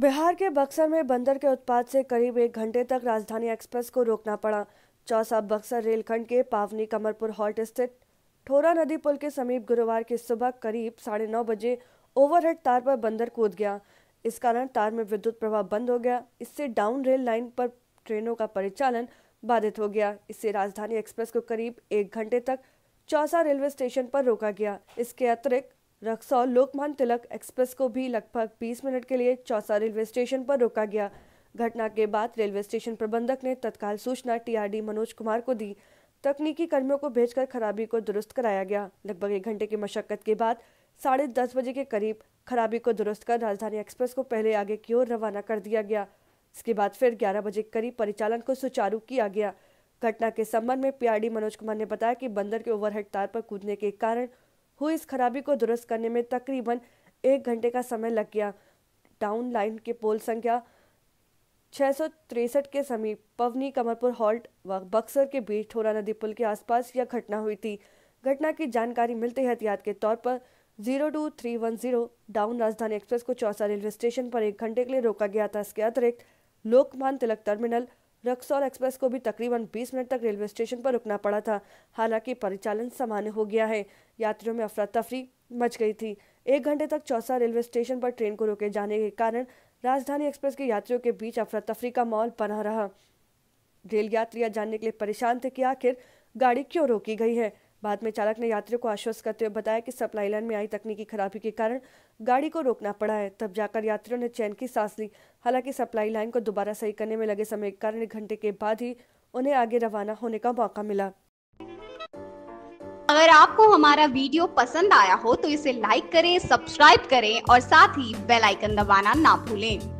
बिहार के बक्सर में बंदर के उत्पाद से करीब एक घंटे तक राजधानी एक्सप्रेस को रोकना पड़ा चौसा बक्सर रेलखंड के पावनी कमरपुर हॉल्ट स्थित ठोरा नदी पुल के समीप गुरुवार की सुबह करीब साढ़े नौ बजे ओवरहेड तार पर बंदर कूद गया इस कारण तार में विद्युत प्रवाह बंद हो गया इससे डाउन रेल लाइन पर ट्रेनों का परिचालन बाधित हो गया इससे राजधानी एक्सप्रेस को करीब एक घंटे तक चौसा रेलवे स्टेशन पर रोका गया इसके अतिरिक्त रक्सौल लोकमान तिलक एक्सप्रेस को भी लगभग 20 मिनट के लिए चौसा रेलवे स्टेशन पर रोका गया घटना के बाद रेलवे स्टेशन प्रबंधक ने तत्काल सूचना टीआरडी मनोज कुमार को दी तकनीकी कर्मियों को भेजकर खराबी को दुरुस्त कराया गया लगभग एक घंटे की मशक्कत के बाद साढ़े दस बजे के करीब खराबी को दुरुस्त कर राजधानी एक्सप्रेस को पहले आगे की ओर रवाना कर दिया गया इसके बाद फिर ग्यारह बजे के करीब परिचालन को सुचारू किया गया घटना के संबंध में पीआरडी मनोज कुमार ने बताया कि बंदर के ओवरहेड तार पर कूदने के कारण हुई इस खराबी को दुरुस्त करने में तकरीबन एक घंटे का समय लग गया डाउन लाइन के पोल संख्या छः के समीप पवनी कमरपुर हॉल्ट व बक्सर के बीच ठोरा नदी पुल के आसपास यह घटना हुई थी घटना की जानकारी मिलते ही एहतियात के तौर पर zero two three one zero down Rajdhani express को चौसा रेलवे स्टेशन पर एक घंटे के लिए रोका गया था इसके अतिरिक्त लोकमान तिलक टर्मिनल रक्सौल एक्सप्रेस को भी तकरीबन 20 मिनट तक रेलवे स्टेशन पर रुकना पड़ा था हालांकि परिचालन सामान्य हो गया है यात्रियों में अफरा तफरी मच गई थी एक घंटे तक चौसा रेलवे स्टेशन पर ट्रेन को रोके जाने के कारण राजधानी एक्सप्रेस के यात्रियों के बीच अफरा तफरी का माहौल बना रहा रेल यात्रिया जानने के लिए परेशान थे कि आखिर गाड़ी क्यों रोकी गई है बाद में चालक ने यात्रियों को आश्वस्त करते हुए बताया कि सप्लाई लाइन में आई तकनीकी खराबी के कारण गाड़ी को रोकना पड़ा है तब जाकर यात्रियों ने चैन की सांस ली हालांकि सप्लाई लाइन को दोबारा सही करने में लगे समय के कारण एक घंटे के बाद ही उन्हें आगे रवाना होने का मौका मिला अगर आपको हमारा वीडियो पसंद आया हो तो इसे लाइक करें सब्सक्राइब करें और साथ ही बेल आइकन दबाना ना भूलें